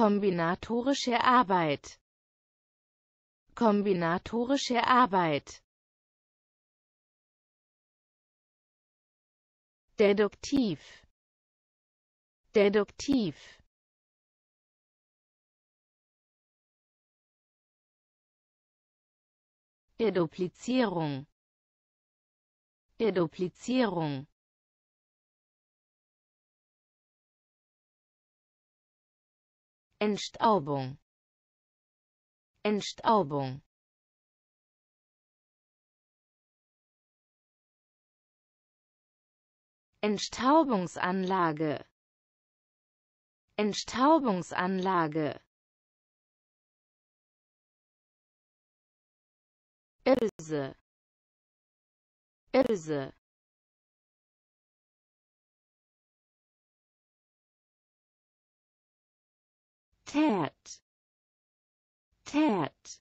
Kombinatorische Arbeit Kombinatorische Arbeit Deduktiv Deduktiv Deduplizierung Deduplizierung Entstaubung. Entstaubung. Entstaubungsanlage. Entstaubungsanlage. Öse. Öse. tat tat